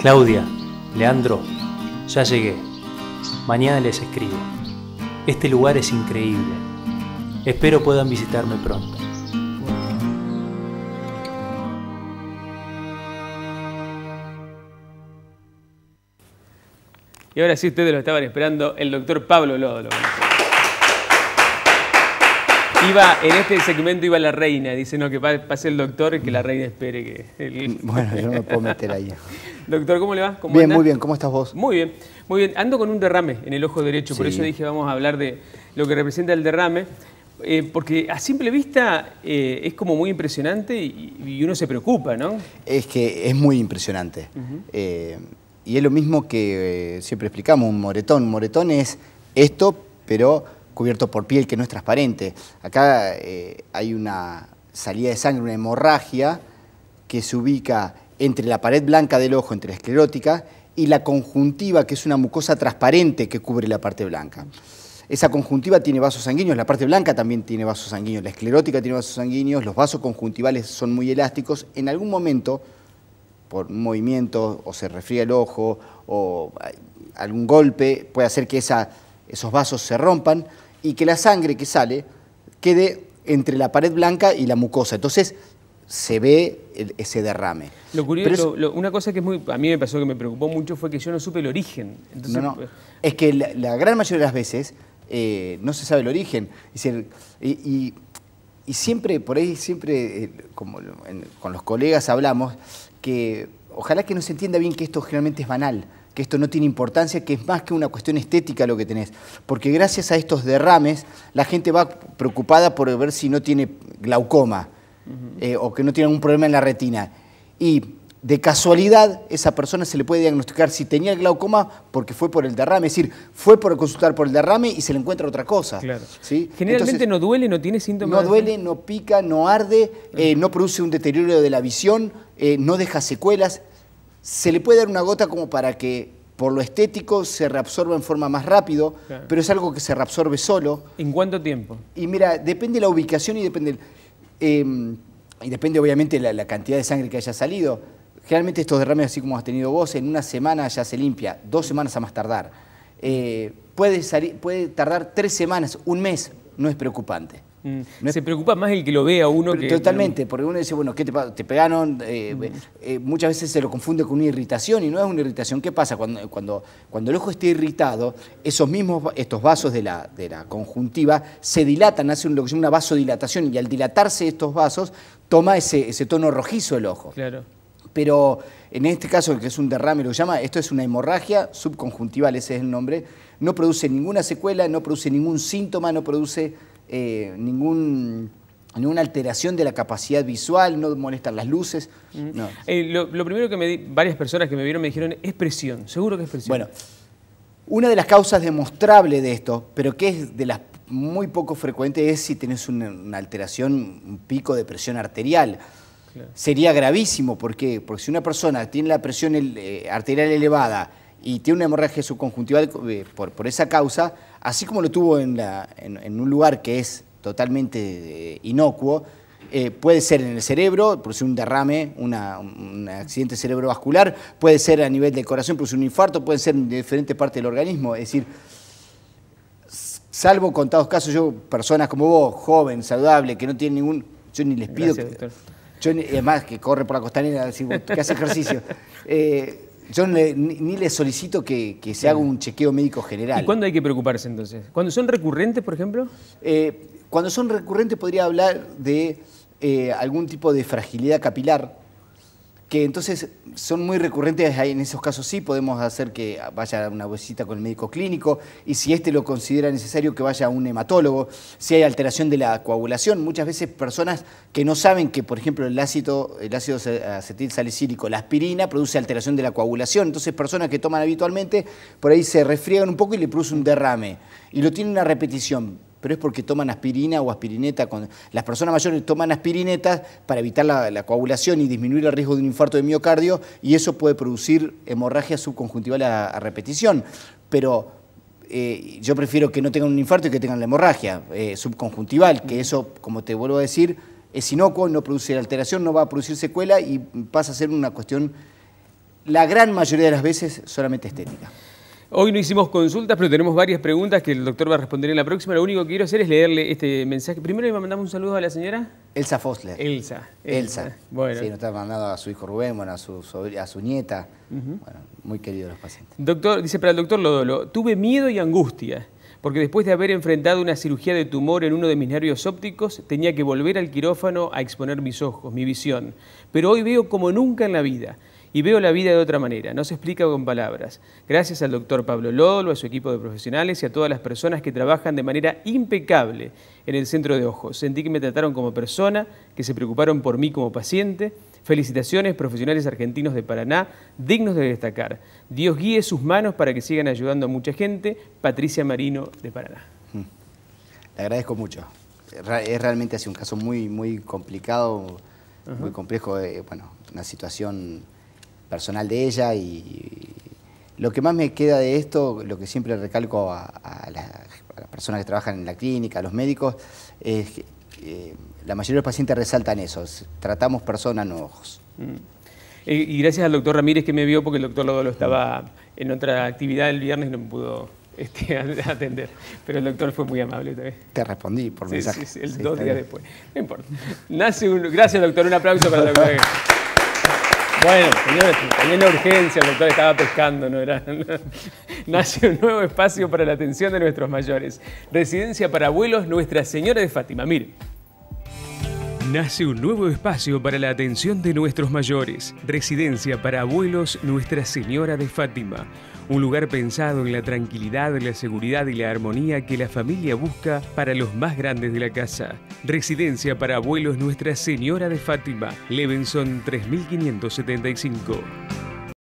Claudia, Leandro, ya llegué. Mañana les escribo. Este lugar es increíble. Espero puedan visitarme pronto. Y ahora sí, ustedes lo estaban esperando, el doctor Pablo Lodo. Iba, en este segmento iba la reina, dice, no, que pase el doctor y que la reina espere que... Bueno, yo no me puedo meter ahí. Doctor, ¿cómo le va? bien, muy bien, ¿cómo estás vos? Muy bien, muy bien. Ando con un derrame en el ojo derecho, por eso dije vamos a hablar de lo que representa el derrame, eh, porque a simple vista eh, es como muy impresionante y, uno se preocupa, ¿no? Es que es muy impresionante. Eh, y es lo mismo que siempre explicamos, un moretón. Un moretón es esto, pero cubierto por piel que no es transparente. Acá eh, hay una salida de sangre, una hemorragia que se ubica entre la pared blanca del ojo, entre la esclerótica, y la conjuntiva, que es una mucosa transparente que cubre la parte blanca. Esa conjuntiva tiene vasos sanguíneos, la parte blanca también tiene vasos sanguíneos, la esclerótica tiene vasos sanguíneos, los vasos conjuntivales son muy elásticos. En algún momento, por un movimiento, o se refría el ojo, o algún golpe, puede hacer que esos vasos se rompan y que la sangre que sale quede entre la pared blanca y la mucosa. Entonces se ve ese derrame. Lo curioso, una cosa que muy, a mí me pasó que me preocupó mucho fue que yo no supe el origen. Pues, es que la, gran mayoría de las veces eh, no se sabe el origen. y, siempre, por ahí, siempre eh, como con los colegas hablamos que ojalá que no se entienda bien que esto generalmente es banal que esto no tiene importancia, que es más que una cuestión estética lo que tenés. Porque gracias a estos derrames, la gente va preocupada por ver si no tiene glaucoma eh, o que no tiene algún problema en la retina. Y de casualidad, esa persona se le puede diagnosticar si tenía glaucoma porque fue por el derrame. Es decir, fue por consultar por el derrame y se le encuentra otra cosa. Claro. Generalmente no duele, no tiene síntomas. No duele, no pica, no arde, eh, no produce un deterioro de la visión, eh, no deja secuelas. Se le puede dar una gota como para que por lo estético se reabsorbe en forma más rápido, pero es algo que se reabsorbe solo. ¿En cuánto tiempo? Y mira, depende de la ubicación y depende, em, y depende obviamente la, la cantidad de sangre que haya salido. Generalmente estos derrames, así como has tenido vos, en una semana ya se limpia, dos semanas a más tardar. Eh, puede, salir, puede tardar tres semanas, un mes, no es preocupante. Se preocupa más el que lo vea uno que... Totalmente, porque uno dice, bueno, ¿qué te, te pegaron? Eh, mm. eh, eh, muchas veces se lo confunde con una irritación y no es una irritación. ¿Qué pasa? Cuando, cuando, el ojo está irritado, esos mismos, estos vasos de la, de la conjuntiva se dilatan, hacen lo que se llama una vasodilatación y al dilatarse estos vasos toma ese, ese tono rojizo el ojo. Claro pero en este caso, que es un derrame, lo llama, esto es una hemorragia subconjuntival, ese es el nombre, no produce ninguna secuela, no produce ningún síntoma, no produce eh, ningún ninguna alteración de la capacidad visual, no molestan las luces. Eh, lo, primero que me di, varias personas que me vieron me dijeron es presión, seguro que es presión. Bueno, una de las causas demostrables de esto, pero que es de las muy poco frecuentes, es si tenés una, alteración, un pico de presión arterial. Sería gravísimo, ¿por qué? Porque si una persona tiene la presión eh, arterial elevada, y tiene una hemorragia subconjuntival eh, por, esa causa, así como lo tuvo en, la, en, un lugar que es totalmente eh, inocuo, eh, puede ser en el cerebro, produce un derrame, un accidente cerebrovascular, puede ser a nivel del corazón, produce un infarto, puede ser en diferentes partes del organismo. Es decir, salvo contados casos, yo, personas como vos, joven, saludable, que no tiene ningún. Yo ni les pido. además, que corre por la costanera, que hace ejercicio. Yo ni, le solicito que, se haga un chequeo médico general. ¿Y cuándo hay que preocuparse entonces? ¿Cuándo son recurrentes, por ejemplo? Eh, cuando son recurrentes podría hablar de eh, algún tipo de fragilidad capilar que entonces son muy recurrentes, en esos casos sí podemos hacer que vaya a una visita con el médico clínico y si éste lo considera necesario que vaya a un hematólogo, si hay alteración de la coagulación, muchas veces personas que no saben que por ejemplo el ácido, el ácido acetil salicílico, la aspirina produce alteración de la coagulación, entonces personas que toman habitualmente por ahí se resfriegan un poco y le produce un derrame y lo tienen una repetición pero es porque toman aspirina o aspirineta. Las personas mayores toman aspirinetas para evitar la, coagulación y disminuir el riesgo de un infarto de miocardio y eso puede producir hemorragia subconjuntival a, repetición. Pero eh, yo prefiero que no tengan un infarto y que tengan la hemorragia eh, subconjuntival, que eso, como te vuelvo a decir, es inocuo, no produce alteración, no va a producir secuela y pasa a ser una cuestión, la gran mayoría de las veces, solamente estética. Hoy no hicimos consultas, pero tenemos varias preguntas que el doctor va a responder en la próxima. Lo único que quiero hacer es leerle este mensaje. Primero le mandamos un saludo a la señora. Elsa Fosler. Elsa. Elsa. Bueno. Sí, nos está mandando a su hijo Rubén, a su, a su nieta. Bueno, muy querido los pacientes. Doctor, dice para el doctor Lodolo, tuve miedo y angustia porque después de haber enfrentado una cirugía de tumor en uno de mis nervios ópticos, tenía que volver al quirófano a exponer mis ojos, mi visión. Pero hoy veo como nunca en la vida y veo la vida de otra manera, no se explica con palabras. Gracias al doctor Pablo Lolo, a su equipo de profesionales y a todas las personas que trabajan de manera impecable en el centro de ojos. Sentí que me trataron como persona, que se preocuparon por mí como paciente. Felicitaciones, profesionales argentinos de Paraná, dignos de destacar. Dios guíe sus manos para que sigan ayudando a mucha gente. Patricia Marino de Paraná. Mm. Le agradezco mucho. Es realmente así un caso muy, muy complicado, muy complejo. Eh, bueno, una situación personal de ella y lo que más me queda de esto, lo que siempre recalco a, las personas que trabajan en la clínica, a los médicos, es que eh, la mayoría de los pacientes resaltan eso, tratamos personas, no ojos. Mm. Eh, y gracias al doctor Ramírez que me vio porque el doctor Lodolo estaba en otra actividad el viernes y no me pudo este, atender. Pero el doctor fue muy amable también. Te respondí por mensaje. Sí, sí, dos días después. No importa. Gracias, doctor. Un aplauso para el doctor. Bueno, señores, también la urgencia, el doctor estaba pescando, ¿no era? Nace un nuevo espacio para la atención de nuestros mayores. Residencia para abuelos Nuestra Señora de Fátima. Mire, Nace un nuevo espacio para la atención de nuestros mayores, Residencia para Abuelos Nuestra Señora de Fátima, un lugar pensado en la tranquilidad, la seguridad y la armonía que la familia busca para los más grandes de la casa. Residencia para Abuelos Nuestra Señora de Fátima, Levenson 3575.